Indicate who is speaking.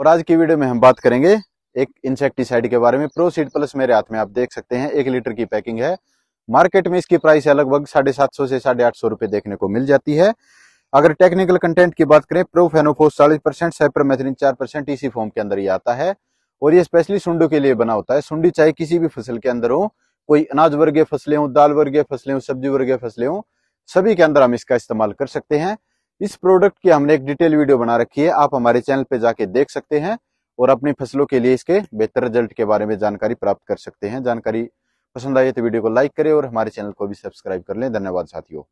Speaker 1: और आज की वीडियो में हम बात करेंगे एक इंसेक्टिसाइड के बारे में प्रोसीड प्लस मेरे हाथ में आप देख सकते हैं एक लीटर की पैकिंग है मार्केट में इसकी प्राइस है लगभग साढ़े सात सौ से साढ़े आठ सौ रुपए देखने को मिल जाती है अगर टेक्निकल कंटेंट की बात करें प्रोफेनोफोस चालीस परसेंट साइप्रमेथ्रिन चार परसेंट इसी फॉर्म के अंदर ही आता है और ये स्पेशली सुंडू के लिए बना होता है सुंडी चाहे किसी भी फसल के अंदर हो कोई अनाज वर्गीय फसलें हो दाल वर्गीय फसलें हो सब्जी वर्गीय फसलें हो सभी के अंदर हम इसका इस्तेमाल कर सकते हैं इस प्रोडक्ट की हमने एक डिटेल वीडियो बना रखी है आप हमारे चैनल पे जाके देख सकते हैं और अपनी फसलों के लिए इसके बेहतर रिजल्ट के बारे में जानकारी प्राप्त कर सकते हैं जानकारी पसंद आई तो वीडियो को लाइक करें और हमारे चैनल को भी सब्सक्राइब कर लें धन्यवाद साथियों